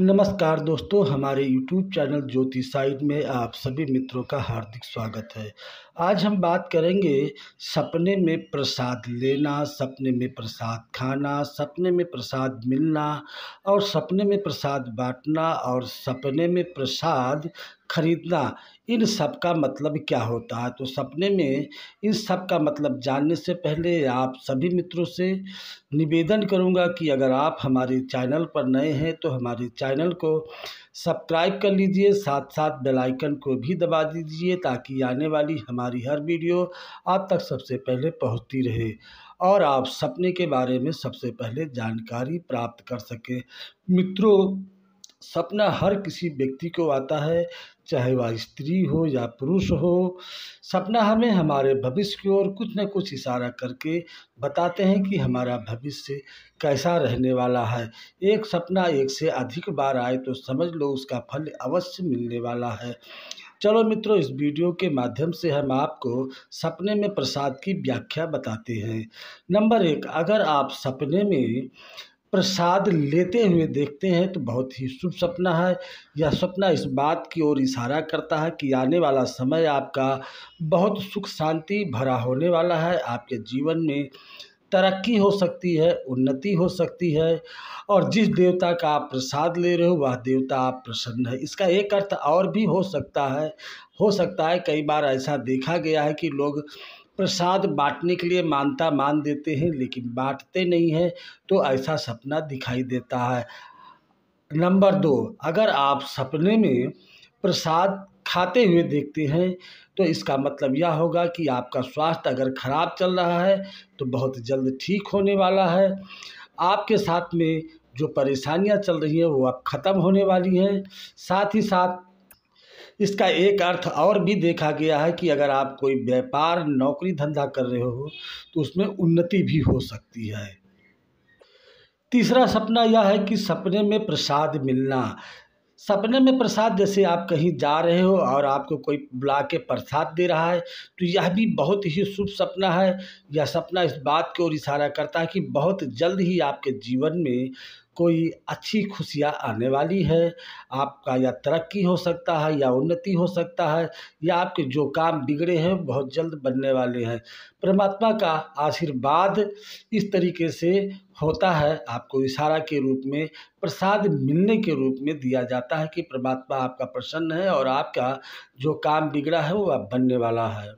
नमस्कार दोस्तों हमारे YouTube चैनल ज्योति साइड में आप सभी मित्रों का हार्दिक स्वागत है आज हम बात करेंगे सपने में प्रसाद लेना सपने में प्रसाद खाना सपने में प्रसाद मिलना और सपने में प्रसाद बांटना और सपने में प्रसाद खरीदना इन सब का मतलब क्या होता है तो सपने में इन सब का मतलब जानने से पहले आप सभी मित्रों से निवेदन करूंगा कि अगर आप हमारे चैनल पर नए हैं तो हमारे चैनल को सब्सक्राइब कर लीजिए साथ साथ बेल आइकन को भी दबा दीजिए ताकि आने वाली हमारी हर वीडियो आप तक सबसे पहले पहुंचती रहे और आप सपने के बारे में सबसे पहले जानकारी प्राप्त कर सकें मित्रों सपना हर किसी व्यक्ति को आता है चाहे वह स्त्री हो या पुरुष हो सपना हमें हमारे भविष्य की ओर कुछ न कुछ इशारा करके बताते हैं कि हमारा भविष्य कैसा रहने वाला है एक सपना एक से अधिक बार आए तो समझ लो उसका फल अवश्य मिलने वाला है चलो मित्रों इस वीडियो के माध्यम से हम आपको सपने में प्रसाद की व्याख्या बताते हैं नंबर एक अगर आप सपने में प्रसाद लेते हुए देखते हैं तो बहुत ही शुभ सपना है यह सपना इस बात की ओर इशारा करता है कि आने वाला समय आपका बहुत सुख शांति भरा होने वाला है आपके जीवन में तरक्की हो सकती है उन्नति हो सकती है और जिस देवता का आप प्रसाद ले रहे हो वह देवता आप प्रसन्न है इसका एक अर्थ और भी हो सकता है हो सकता है कई बार ऐसा देखा गया है कि लोग प्रसाद बाँटने के लिए मानता मान देते हैं लेकिन बाँटते नहीं हैं तो ऐसा सपना दिखाई देता है नंबर दो अगर आप सपने में प्रसाद खाते हुए देखते हैं तो इसका मतलब यह होगा कि आपका स्वास्थ्य अगर खराब चल रहा है तो बहुत जल्द ठीक होने वाला है आपके साथ में जो परेशानियां चल रही हैं वो अब ख़त्म होने वाली हैं साथ ही साथ इसका एक अर्थ और भी देखा गया है कि अगर आप कोई व्यापार नौकरी धंधा कर रहे हो तो उसमें उन्नति भी हो सकती है तीसरा सपना यह है कि सपने में प्रसाद मिलना सपने में प्रसाद जैसे आप कहीं जा रहे हो और आपको कोई बुला के प्रसाद दे रहा है तो यह भी बहुत ही शुभ सपना है यह सपना इस बात की ओर इशारा करता है कि बहुत जल्द ही आपके जीवन में कोई अच्छी खुशियाँ आने वाली है आपका या तरक्की हो सकता है या उन्नति हो सकता है या आपके जो काम बिगड़े हैं बहुत जल्द बनने वाले हैं परमात्मा का आशीर्वाद इस तरीके से होता है आपको इशारा के रूप में प्रसाद मिलने के रूप में दिया जाता है कि परमात्मा आपका प्रसन्न है और आपका जो काम बिगड़ा है वो अब बनने वाला है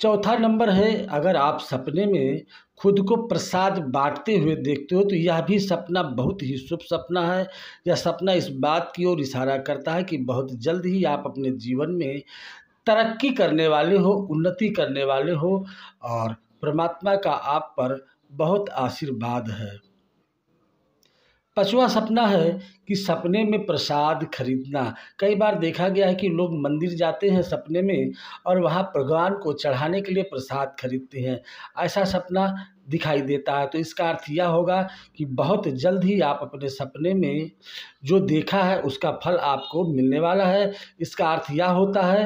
चौथा नंबर है अगर आप सपने में खुद को प्रसाद बाँटते हुए देखते हो तो यह भी सपना बहुत ही शुभ सपना है यह सपना इस बात की ओर इशारा करता है कि बहुत जल्द ही आप अपने जीवन में तरक्की करने वाले हो उन्नति करने वाले हो और परमात्मा का आप पर बहुत आशीर्वाद है पाँचवा सपना है कि सपने में प्रसाद खरीदना कई बार देखा गया है कि लोग मंदिर जाते हैं सपने में और वहाँ भगवान को चढ़ाने के लिए प्रसाद खरीदते हैं ऐसा सपना दिखाई देता है तो इसका अर्थ यह होगा कि बहुत जल्द ही आप अपने सपने में जो देखा है उसका फल आपको मिलने वाला है इसका अर्थ यह होता है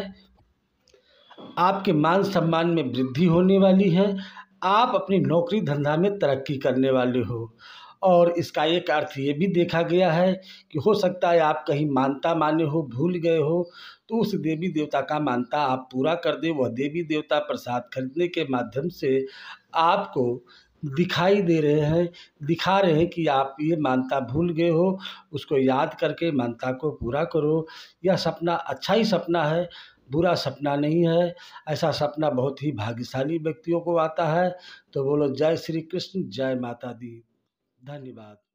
आपके मान सम्मान में वृद्धि होने वाली है आप अपनी नौकरी धंधा में तरक्की करने वाले हो और इसका एक अर्थ ये भी देखा गया है कि हो सकता है आप कहीं मानता माने हो भूल गए हो तो उस देवी देवता का मानता आप पूरा कर दें वह देवी देवता प्रसाद खरीदने के माध्यम से आपको दिखाई दे रहे हैं दिखा रहे हैं कि आप ये मानता भूल गए हो उसको याद करके मानता को पूरा करो यह सपना अच्छा ही सपना है बुरा सपना नहीं है ऐसा सपना बहुत ही भाग्यशाली व्यक्तियों को आता है तो बोलो जय श्री कृष्ण जय माता दी धन्यवाद